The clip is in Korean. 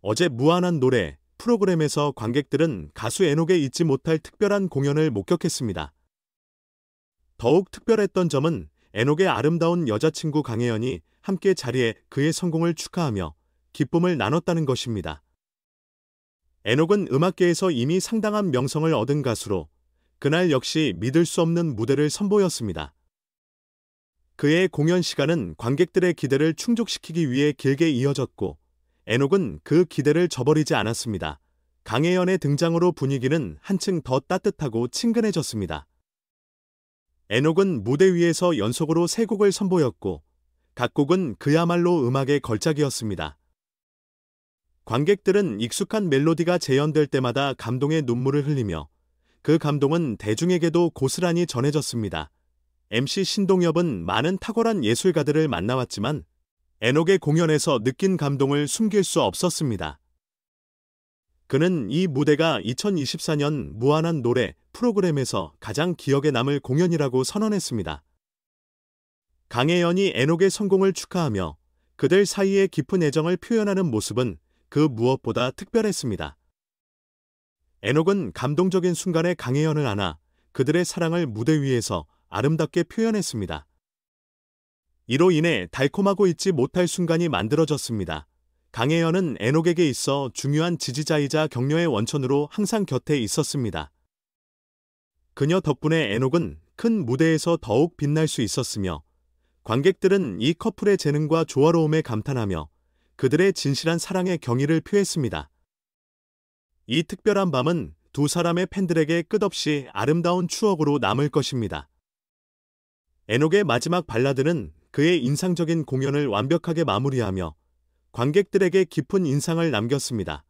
어제 무한한 노래 프로그램에서 관객들은 가수 에녹의 잊지 못할 특별한 공연을 목격했습니다. 더욱 특별했던 점은 에녹의 아름다운 여자친구 강혜연이 함께 자리에 그의 성공을 축하하며 기쁨을 나눴다는 것입니다. 에녹은 음악계에서 이미 상당한 명성을 얻은 가수로 그날 역시 믿을 수 없는 무대를 선보였습니다. 그의 공연 시간은 관객들의 기대를 충족시키기 위해 길게 이어졌고 에녹은 그 기대를 저버리지 않았습니다. 강혜연의 등장으로 분위기는 한층 더 따뜻하고 친근해졌습니다. 에녹은 무대 위에서 연속으로 세 곡을 선보였고 각 곡은 그야말로 음악의 걸작이었습니다. 관객들은 익숙한 멜로디가 재현될 때마다 감동의 눈물을 흘리며 그 감동은 대중에게도 고스란히 전해졌습니다. MC 신동엽은 많은 탁월한 예술가들을 만나왔지만 에녹의 공연에서 느낀 감동을 숨길 수 없었습니다. 그는 이 무대가 2024년 무한한 노래 프로그램에서 가장 기억에 남을 공연이라고 선언했습니다. 강혜연이 에녹의 성공을 축하하며 그들 사이의 깊은 애정을 표현하는 모습은 그 무엇보다 특별했습니다. 에녹은 감동적인 순간에 강혜연을 안아 그들의 사랑을 무대 위에서 아름답게 표현했습니다. 이로 인해 달콤하고 잊지 못할 순간이 만들어졌습니다. 강혜연은 에녹에게 있어 중요한 지지자이자 격려의 원천으로 항상 곁에 있었습니다. 그녀 덕분에 에녹은 큰 무대에서 더욱 빛날 수 있었으며 관객들은 이 커플의 재능과 조화로움에 감탄하며 그들의 진실한 사랑에 경의를 표했습니다. 이 특별한 밤은 두 사람의 팬들에게 끝없이 아름다운 추억으로 남을 것입니다. 에녹의 마지막 발라드는 그의 인상적인 공연을 완벽하게 마무리하며 관객들에게 깊은 인상을 남겼습니다.